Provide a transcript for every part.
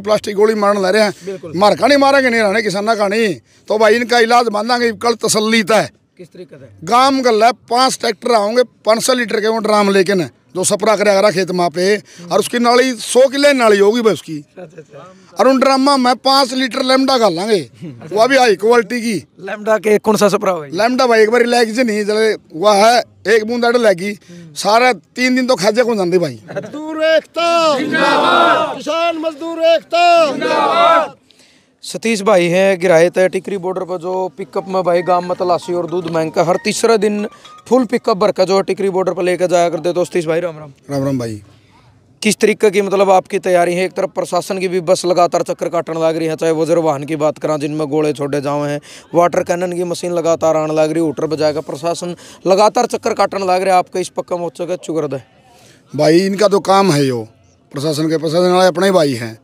कि प्लास्टिक गोली मारने लग रहे हैं मार का नहीं मारेंगे नहीं रहने किसाना का नहीं तो भाई इनका इलाज बांधेंगे कल तसल्ली तय किस तरीके गांव गल है पांच ट्रैक्टर आओगे पांच सौ लीटर के वो ड्राम लेके ना जो सपरा कर अगरा खेत माँ और उसकी नाली सौ किले नाली होगी भाई उसकी और उन ड्रामा में पाँच लीटर लेमडा खा लांगे वह भी हाई क्वालिटी की लेमडा के कौन सा सपरा लेमडा भाई एक बार लैग से नहीं चले वह है एक बूंद अड़ लगी सारा तीन दिन तो खाजे कौन जानते भाई मजदूर एकता किसान मजदूर एकता सतीश भाई हैं गिराए थे टिकरी बॉर्डर पर जो पिकअप में भाई गांव में तलाशी और दूध महंगा का हर तीसरा दिन फुल पिकअप भर का जो टिकरी बॉर्डर पर लेकर जाया करते तो सतीश भाई राम राम राम राम भाई किस तरीके की मतलब आपकी तैयारी है एक तरफ प्रशासन की भी बस लगातार चक्कर काटने लग रही है चाहे वजर वाहन की बात करा जिनमें गोले छोड़े जाए हैं वाटर कैनन की मशीन लगातार आने लग रही होटर बजाएगा प्रशासन लगातार चक्कर काटने लग रहा है आपका इस पक्का मोर्चा का चुगरद है भाई इनका तो काम है यो प्रशासन के प्रशासन वाले अपने भाई हैं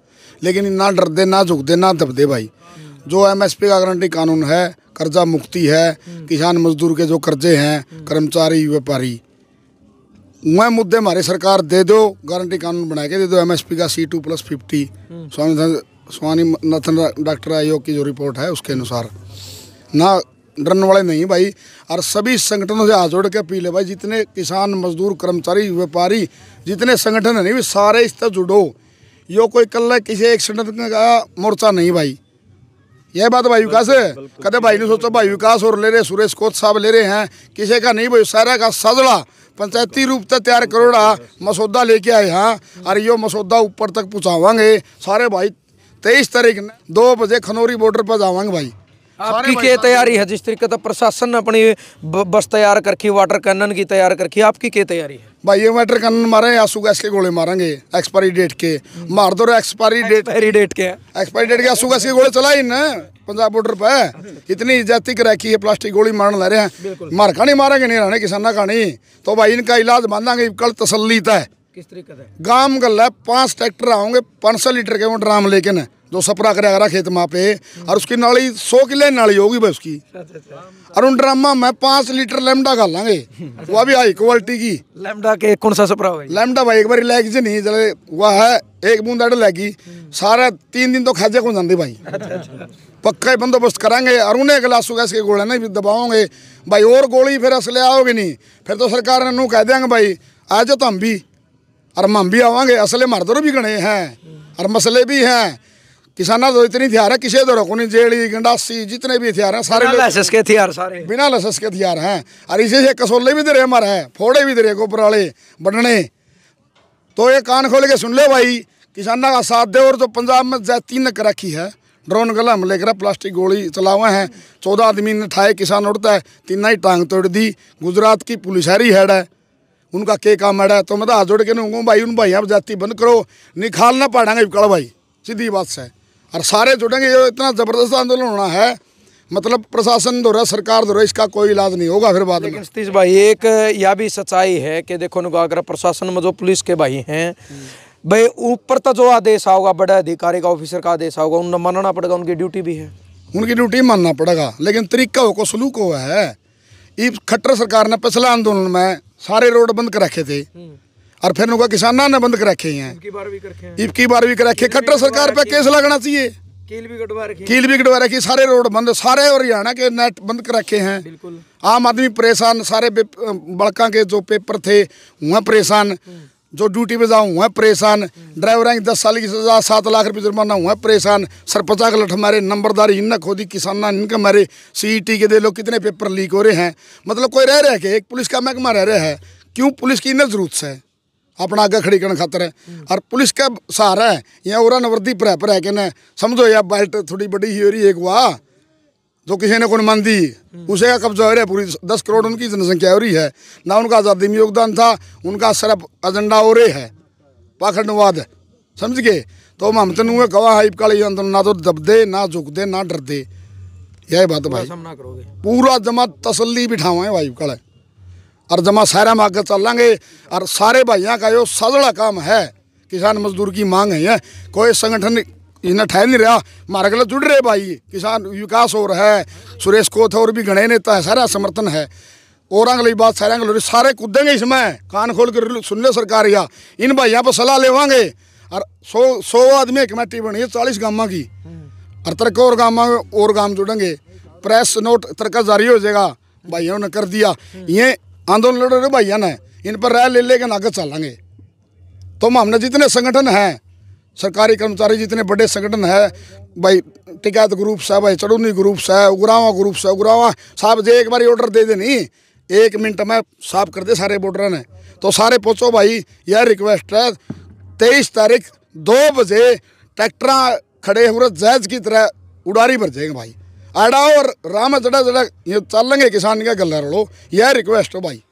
लेकिन ना डरते ना झुकते ना दबते भाई जो एम एस पी का गारंटी कानून है कर्जा मुक्ति है किसान मजदूर के जो कर्जे हैं कर्मचारी व्यापारी वह मुद्दे हमारे सरकार दे दो गारंटी कानून बना के दे दो एम एस पी का C two plus fifty Swaminathan doctor आयोग की जो रिपोर्ट है उसके अनुसार ना डरने वाले नहीं भाई और सभी संगठनों से हाथ जोड़ के अपील है भाई जितने किसान मजदूर कर्मचारी व्यापारी जितने संगठन है नहीं भी सारे इस तरह जुड़ो यो कोई कल किसी एक्सीडेंट का मोर्चा नहीं भाई यह बात भाई विकास है कहते भाई ने सोचा भाई विकास और ले रहे सुरेश कोच साहब ले रहे हैं किसी का नहीं भाई सारा का सजड़ा पंचायती रूप तक तैयार करोड़ा मसौदा लेके आए हाँ और यो मसौदा ऊपर तक पहुँचावागे सारे भाई तेईस तारीख दो बजे खनौरी बॉर्डर पर जावांगे भाई आपकी क्या तैयारी है जिस तरीके से प्रशासन ने अपनी बस तैयार करके वाटर कैनन की तैयार करके आपकी क्या तैयारी है भाई ये वाटर कैनन मारे आंसू गैस के गोले मारेंगे एक्सपायरी डेट के मार दो एक्सपायरी डेट एक्सपायरी डेट के एक्सपायरी डेट के आंसू गैस के गोले चलाए ना पंजाब बॉर्डर पे इतनी इज्जती रखी है प्लास्टिक गोली मारने लग रहे हैं मार खानी मारेंगे नहीं रहने किसान खानी तो भाई इनका इलाज बांधेंगे कल तसल्ली है किस तरीके से गाम गल पांच ट्रैक्टर आओगे पांच सौ लीटर के वो ड्राम लेके न जो सपरा करा खेत माँ पे और उसकी नाली सौ किले नाली होगी भाई उसकी अच्छा, अच्छा, अच्छा। और उन ड्रामा में पाँच लीटर लेमडा खा लांगे वह भी हाई क्वालिटी की लेमडा के कौन सा सपरा होगा भाई एक बार लैग से नहीं चले वह है एक बूंद अड़ लैगी सारा तीन दिन तो खाजे को जाते भाई पक्का ही बंदोबस्त कराएंगे और उन्हें गिलास गैस के गोले नहीं दबाओगे भाई और गोली फिर असल आओगे नहीं फिर तो सरकार ने कह देंगे भाई आ जाओ तो हम भी और हम भी आवागे असले मर्दर भी गणे हैं और मसले भी हैं किसाना तो इतनी हथियार है किसी दौर को जेड़ी गंडासी जितने भी हथियार हैं सारे लाइसेंस के हथियार सारे बिना लाइसेंस के हथियार हैं और इसी से कसोले भी दे हमारे हैं फोड़े भी दे गोबर वाले बढ़ने तो ये कान खोल के सुन ले भाई किसाना का साथ दे और जो तो पंजाब में जाति ने रखी है ड्रोन गल हम लेकर प्लास्टिक गोली चला हुए हैं चौदह आदमी ने ठाए किसान उड़ता है तीन ही टांग तोड़ दी गुजरात की पुलिस हैरी हेड है उनका के काम है तो मैं तो हाथ जोड़ के नहीं भाई उन भाई आप जाति बंद करो निकालना पड़ेंगे विकल भाई सीधी बात से और सारे जुड़ेंगे जो इतना ज़बरदस्त आंदोलन होना है मतलब प्रशासन दो रहा सरकार दो रहा इसका कोई इलाज नहीं होगा फिर बाद में सतीश भाई एक यह भी सच्चाई है कि देखो अगर प्रशासन में जो पुलिस के भाई हैं भाई ऊपर तो जो आदेश आओगे बड़े अधिकारी का ऑफिसर का आदेश आओगे उन मानना पड़ेगा उनकी ड्यूटी भी है उनकी ड्यूटी मानना पड़ेगा लेकिन तरीका हो को सलूक हुआ है खट्टर सरकार ने पिछले आंदोलन में सारे रोड बंद कर रखे थे और फिर उनका किसाना ने बंद कर रखे हैं इबकी बार भी कर रखे खट्टर सरकार पर केस लगना चाहिए कील भी कटवा रखी सारे रोड बंद सारे और हरियाणा के नेट बंद कर रखे हैं आम आदमी परेशान सारे बड़का के जो पेपर थे वहाँ परेशान जो ड्यूटी पे जाऊँ हुआ परेशान ड्राइवर की दस साल की सजा सात लाख रुपये जुर्माना हुआ परेशान सरपंचा का लठ मारे नंबरदार इन्ना खोदी किसान इनका मारे सी e के दे लो कितने पेपर लीक हो रहे हैं मतलब कोई रह रहे के एक पुलिस का महकमा रह रहा है क्यों पुलिस की इन्हें जरूरत है अपना आगे खड़ी करने खातर है और पुलिस का सहारा है या और वर्दी पर है पर है समझो या बैल्ट थोड़ी बड़ी ही हो रही है एक वाह जो किसी ने मान दी उसे का कब्जा हो रहा है पूरी दस करोड़ उनकी जनसंख्या हो रही है ना उनका आज़ादी में योगदान था उनका सिर्फ एजेंडा हो रहे है पाखंडवाद समझ गए तो हम तेन हुए गवाह हाइप काले आंदोलन ना तो दब दे ना झुक दे ना डर दे यही बात भाई पूरा जमा तसली बिठावा है भाई काले और जमा सारा में आगे चलेंगे और सारे भाइयों का जो सजड़ा काम है किसान मजदूर की मांग है कोई संगठन इतना ठहर नहीं रहा हमारे गलत जुड़ रहे भाई किसान विकास हो रहा है सुरेश कोथ और भी घने नेता है सारा समर्थन है और अगली बात सारे अंगली सारे कूदेंगे इसमें कान खोल कर सुन ले सरकार या इन भाइयों पर सलाह लेवांगे और सौ सौ आदमी एक कमेटी बनी है चालीस गामा की और तरक और गाँव और गाम जुड़ेंगे प्रेस नोट तरक जारी हो जाएगा भाइयों ने कर दिया ये आंदोलन लड़ रहे भाइयों ने इन पर राय ले लेकर आगे चलेंगे तो हमने जितने संगठन हैं सरकारी कर्मचारी जितने बड़े संगठन है भाई टिकैत ग्रुप्स है भाई चढ़ूनी ग्रुप्स है उगरावा ग्रुप है उगरावा साहब जे एक बार ऑर्डर दे दे एक मिनट में साफ कर दे सारे बॉर्डर ने तो सारे पहुँचो भाई यह रिक्वेस्ट है तेईस तारीख दो बजे ट्रैक्टर खड़े हो रहे जैज की तरह उड़ारी भर जाएंगे भाई आड़ा और राम जड़ा जड़ा ये चल लेंगे किसान का गले रड़ो यह रिक्वेस्ट है भाई